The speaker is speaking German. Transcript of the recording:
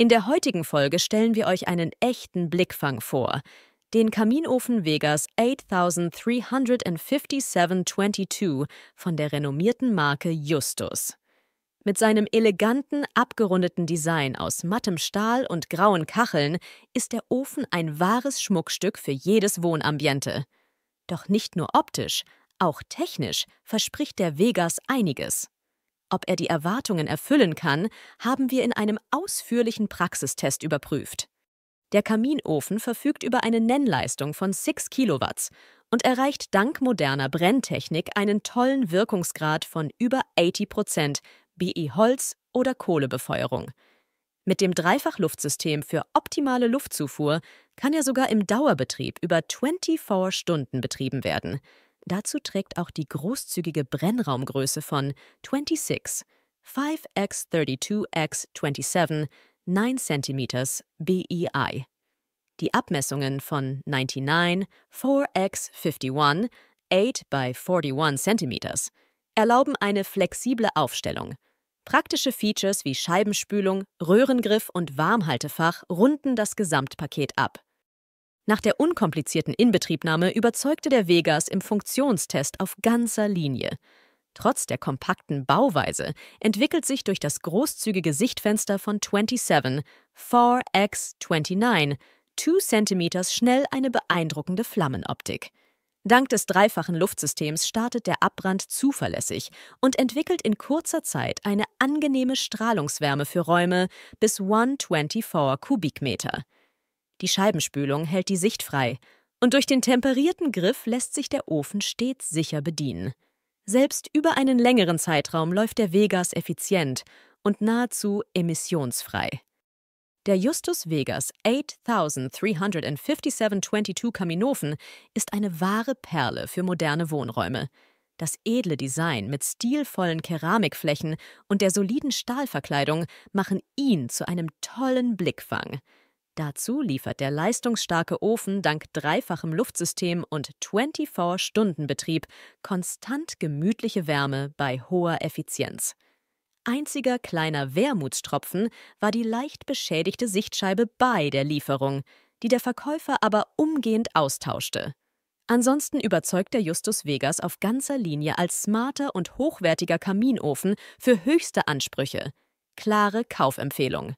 In der heutigen Folge stellen wir euch einen echten Blickfang vor. Den Kaminofen Vegas 835722 von der renommierten Marke Justus. Mit seinem eleganten, abgerundeten Design aus mattem Stahl und grauen Kacheln ist der Ofen ein wahres Schmuckstück für jedes Wohnambiente. Doch nicht nur optisch, auch technisch verspricht der Vegas einiges. Ob er die Erwartungen erfüllen kann, haben wir in einem ausführlichen Praxistest überprüft. Der Kaminofen verfügt über eine Nennleistung von 6 Kilowatts und erreicht dank moderner Brenntechnik einen tollen Wirkungsgrad von über 80 Prozent, BE Holz oder Kohlebefeuerung. Mit dem Dreifachluftsystem für optimale Luftzufuhr kann er sogar im Dauerbetrieb über 24 Stunden betrieben werden. Dazu trägt auch die großzügige Brennraumgröße von 26 5x32x27 9 cm BEI. Die Abmessungen von 99 4x51 8 x 41 cm erlauben eine flexible Aufstellung. Praktische Features wie Scheibenspülung, Röhrengriff und Warmhaltefach runden das Gesamtpaket ab. Nach der unkomplizierten Inbetriebnahme überzeugte der Vegas im Funktionstest auf ganzer Linie. Trotz der kompakten Bauweise entwickelt sich durch das großzügige Sichtfenster von 27 4X29 2 cm schnell eine beeindruckende Flammenoptik. Dank des dreifachen Luftsystems startet der Abbrand zuverlässig und entwickelt in kurzer Zeit eine angenehme Strahlungswärme für Räume bis 124 Kubikmeter. Die Scheibenspülung hält die Sicht frei und durch den temperierten Griff lässt sich der Ofen stets sicher bedienen. Selbst über einen längeren Zeitraum läuft der Vegas effizient und nahezu emissionsfrei. Der Justus Vegas 835722 Kaminofen ist eine wahre Perle für moderne Wohnräume. Das edle Design mit stilvollen Keramikflächen und der soliden Stahlverkleidung machen ihn zu einem tollen Blickfang. Dazu liefert der leistungsstarke Ofen dank dreifachem Luftsystem und 24-Stunden-Betrieb konstant gemütliche Wärme bei hoher Effizienz. Einziger kleiner Wermutstropfen war die leicht beschädigte Sichtscheibe bei der Lieferung, die der Verkäufer aber umgehend austauschte. Ansonsten überzeugt der Justus Vegas auf ganzer Linie als smarter und hochwertiger Kaminofen für höchste Ansprüche. Klare Kaufempfehlung.